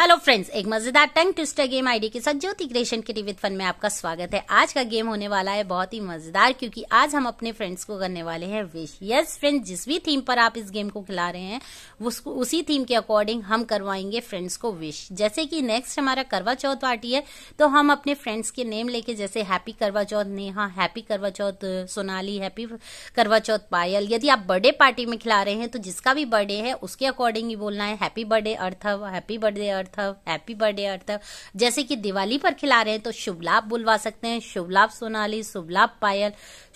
hello friends एक मजेदार tongue twister game ID के साथ ज्योति क्रिएशन के रिवित फन में आपका स्वागत है आज का गेम होने वाला है बहुत ही मजेदार क्योंकि आज हम अपने फ्रेंड्स को करने वाले हैं विश यस फ्रेंड्स जिस भी थीम पर आप इस गेम को खिला रहे हैं उसको उसी थीम के अकॉर्डिंग हम करवाएंगे फ्रेंड्स को विश जैसे कि नेक्स्ट हमारा करवा चौथ पार्टी है तो हम अपने फ्रेंड्स के नेम लेके जैसे हैप्पी करवा चौथ नेहा हैप्पी करवा चौथ सोनाली हैप्पी करवा चौथ पायल यदि आप बर्थडे पार्टी में खिला रहे हैं तो जिसका भी बर्थडे है उसके अकॉर्डिंग ही बोलना है हैप्पी बर्थडे अर्थव हैप्पी बर्थडे अर्थ अर्थव हैप्पी बर्थडे अर्थव जैसे कि दिवाली पर खिला रहे हैं तो शुभ लाभ बुलवा सकते हैं शुभ लाभ सोनाली शुभ लाभ पायल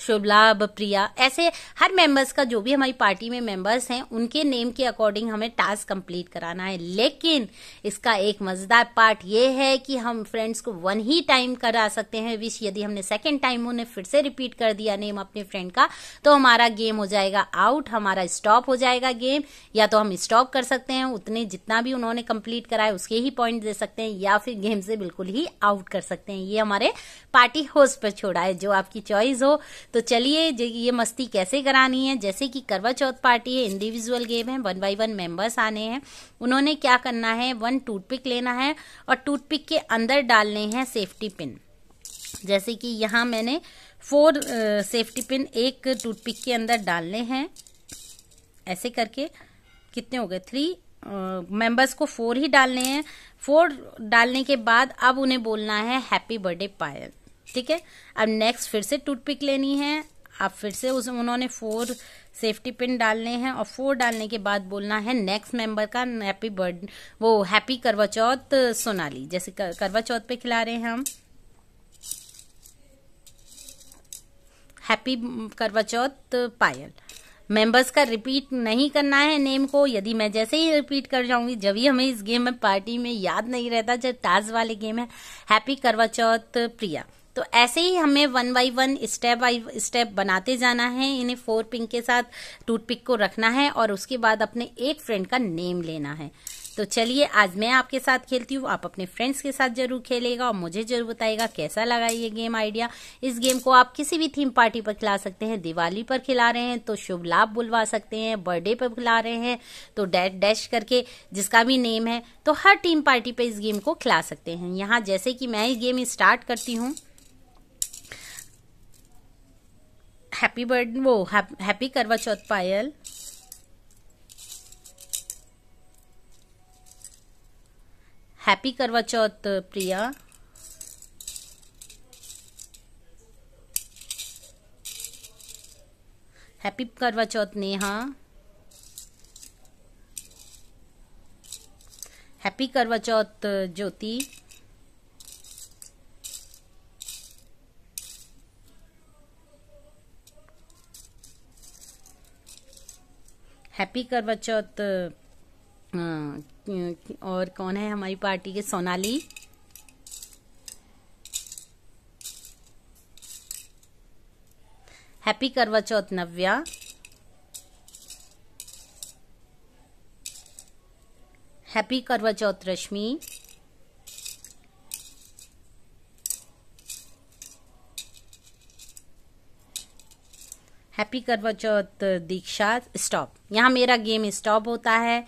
शुभ लाभ प्रिया ऐसे हर मेंबर्स का जो भी हमारी पार्टी में मेंबर्स हैं उनके नेम के अकॉर्डिंग हमें टास्क कंप्लीट कराना है लेकिन इसका एक मजेदार पार्ट ये है कि हम फ्रेंड्स को वन ही टाइम करा सकते हैं विश यदि हमने सेकेंड टाइम उन्हें फिर से रिपीट कर दिया नेम अपने फ्रेंड का तो हमारा गेम हो जाएगा आउट हमारा स्टॉप हो जाएगा गेम या तो हम स्टॉप कर सकते हैं उतने जितना भी उन्होंने कंप्लीट कराया उसके ही पॉइंट दे सकते हैं या फिर गेम से बिल्कुल ही आउट कर सकते हैं ये हमारे पार्टी होस्ट पर छोड़ा है जो आपकी चॉइस हो तो चलिए ये मस्ती कैसे करानी है जैसे कि करवा चौथ पार्टी है इंडिविजुअल गेम है वन बाई वन मेंबर्स आने हैं उन्होंने क्या करना है वन टूथपिक लेना है और टूथपिक के अंदर डालने हैं सेफ्टी पिन जैसे कि यहाँ मैंने फोर सेफ्टी पिन एक टूथपिक के अंदर डालने हैं ऐसे करके कितने हो गए थ्री मेंबर्स को फोर ही डालने हैं फोर डालने के बाद अब उन्हें बोलना है हैप्पी बर्थडे पायल ठीक है अब नेक्स्ट फिर से टूथपिक लेनी है अब फिर से उस उन्होंने फोर सेफ्टी पिन डालने हैं और फोर डालने के बाद बोलना है नेक्स्ट मेंबर का हैप्पी बर्थ वो हैप्पी करवा चौथ सोनाली जैसे करवा चौथ पे खिला रहे हैं हम हैप्पी करवा चौथ पायल मेंबर्स का रिपीट नहीं करना है नेम को यदि मैं जैसे ही रिपीट कर जाऊंगी जब भी हमें इस गेम में पार्टी में याद नहीं रहता जब टाज वाले गेम है हैप्पी करवा चौथ प्रिया तो ऐसे ही हमें one by one step by step बनाते जाना है इन्हें फोर पिंक के साथ टूथपिक को रखना है और उसके बाद अपने एक फ्रेंड का नेम लेना है तो चलिए आज मैं आपके साथ खेलती हूँ आप अपने फ्रेंड्स के साथ जरूर खेलेगा और मुझे जरूर बताएगा कैसा लगा ये गेम आइडिया इस गेम को आप किसी भी थीम पार्टी पर खिला सकते हैं दिवाली पर खिला रहे हैं तो शुभ लाभ बुलवा सकते हैं बर्थडे पर खिला रहे हैं तो डैश डैश करके जिसका भी नेम है तो हर टीम पार्टी पर इस गेम को खिला सकते हैं यहाँ जैसे कि मैं इस गेम स्टार्ट करती हूँ हैप्पी बर्थ वो हैप्पी करवा चौथ पायल हैप्पी करवा चौथ प्रिया हैप्पी करवा चौथ नेहा हैप्पी करवा चौथ ज्योति हैप्पी करवा चौथ हाँ और कौन है हमारी पार्टी के सोनाली हैप्पी करवा चौथ नव्या हैप्पी करवा चौथ रश्मि हैप्पी करवा चौथ दीक्षा स्टॉप यहाँ मेरा गेम स्टॉप होता है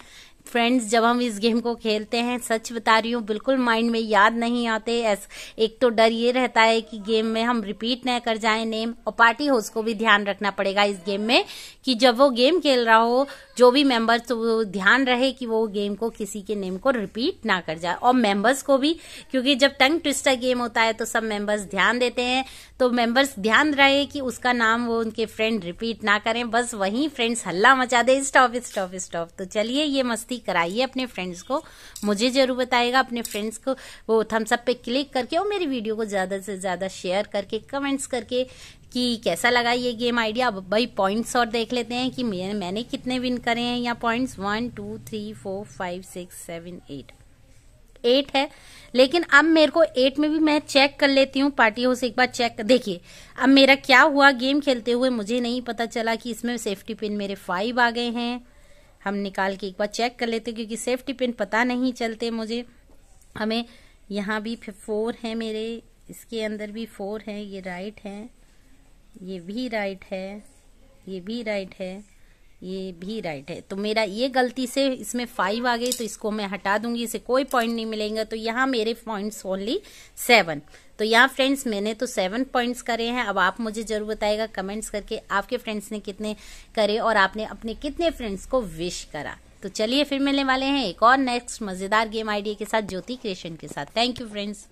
फ्रेंड्स जब हम इस गेम को खेलते हैं सच बता रही हूँ बिल्कुल माइंड में याद नहीं आते एस एक तो डर ये रहता है कि गेम में हम रिपीट न कर जाए नेम और पार्टी होस्ट को भी ध्यान रखना पड़ेगा इस गेम में कि जब वो गेम खेल रहा हो जो भी मेंबर्स तो ध्यान रहे कि वो गेम को किसी के नेम को रिपीट ना कर जाए और मेंबर्स को भी क्योंकि जब टंग ट्विस्टर गेम होता है तो सब मेंबर्स ध्यान देते हैं तो मेंबर्स ध्यान रहे कि उसका नाम वो उनके फ्रेंड रिपीट ना करें बस वहीं फ्रेंड्स हल्ला मचा दे स्टॉप स्टॉप स्टॉप तो चलिए ये मस्ती रेसिपी कराइए अपने फ्रेंड्स को मुझे जरूर बताएगा अपने फ्रेंड्स को वो थम्सअप पे क्लिक करके और मेरी वीडियो को ज़्यादा से ज़्यादा शेयर करके कमेंट्स करके कि कैसा लगा ये गेम आइडिया अब भाई पॉइंट्स और देख लेते हैं कि मैंने कितने विन करे हैं या points one two three four five six seven eight eight है लेकिन अब मेरे को एट में भी मैं चेक कर लेती हूँ पार्टी हाउस एक बार चेक देखिए अब मेरा क्या हुआ गेम खेलते हुए मुझे नहीं पता चला कि इसमें सेफ्टी पिन मेरे फाइव आ गए हैं हम निकाल के एक बार चेक कर लेते क्योंकि सेफ्टी पिन पता नहीं चलते मुझे हमें यहाँ भी फोर है मेरे इसके अंदर भी फोर है ये राइट है ये भी राइट है ये भी राइट है ये भी राइट है तो मेरा ये गलती से इसमें फाइव आ गई तो इसको मैं हटा दूंगी इसे कोई पॉइंट नहीं मिलेंगे तो यहाँ मेरे पॉइंट्स ओनली सेवन तो यहाँ फ्रेंड्स मैंने तो सेवन पॉइंट्स करे हैं अब आप मुझे जरूर बताएगा कमेंट्स करके आपके फ्रेंड्स ने कितने करे और आपने अपने कितने फ्रेंड्स को विश करा तो चलिए फिर मिलने वाले हैं एक और नेक्स्ट मजेदार गेम आइडिया के साथ ज्योति क्रिएशन के साथ थैंक यू फ्रेंड्स